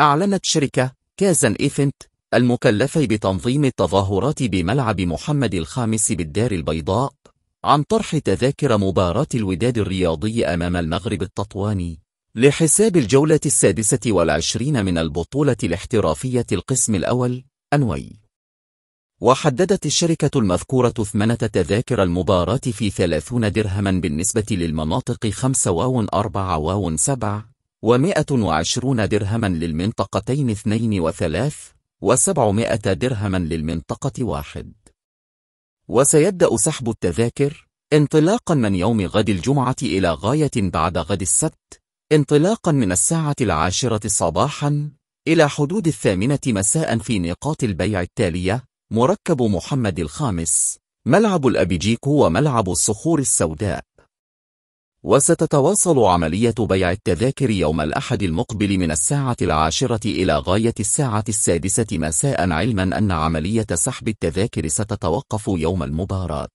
أعلنت شركة كازن إيفنت المكلفة بتنظيم التظاهرات بملعب محمد الخامس بالدار البيضاء عن طرح تذاكر مباراة الوداد الرياضي أمام المغرب التطواني لحساب الجولة السادسة والعشرين من البطولة الاحترافية القسم الأول أنوي وحددت الشركة المذكورة ثمنة تذاكر المباراة في 30 درهما بالنسبة للمناطق 5 واو 4 واو 7 ومائة وعشرون درهما للمنطقتين اثنين وثلاث وسبعمائة درهما للمنطقة واحد وسيبدأ سحب التذاكر انطلاقا من يوم غد الجمعة إلى غاية بعد غد السبت انطلاقا من الساعة العاشرة صباحا إلى حدود الثامنة مساء في نقاط البيع التالية مركب محمد الخامس ملعب الأبيجيكو وملعب الصخور السوداء وستتواصل عملية بيع التذاكر يوم الأحد المقبل من الساعة العاشرة إلى غاية الساعة السادسة مساء علما أن عملية سحب التذاكر ستتوقف يوم المباراة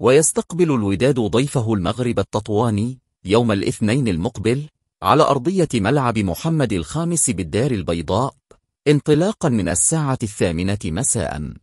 ويستقبل الوداد ضيفه المغرب التطواني يوم الاثنين المقبل على أرضية ملعب محمد الخامس بالدار البيضاء انطلاقا من الساعة الثامنة مساءً